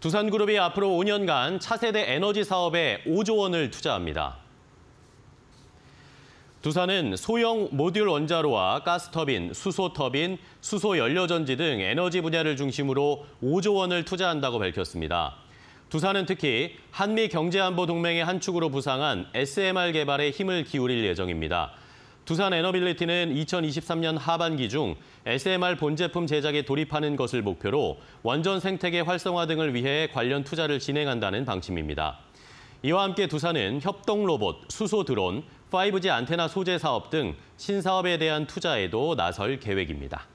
두산그룹이 앞으로 5년간 차세대 에너지 사업에 5조 원을 투자합니다. 두산은 소형 모듈 원자로와 가스터빈, 수소터빈, 수소연료전지 등 에너지 분야를 중심으로 5조 원을 투자한다고 밝혔습니다. 두산은 특히 한미 경제안보 동맹의 한 축으로 부상한 SMR 개발에 힘을 기울일 예정입니다. 두산 에너빌리티는 2023년 하반기 중 SMR 본제품 제작에 돌입하는 것을 목표로 원전 생태계 활성화 등을 위해 관련 투자를 진행한다는 방침입니다. 이와 함께 두산은 협동 로봇, 수소 드론, 5G 안테나 소재 사업 등 신사업에 대한 투자에도 나설 계획입니다.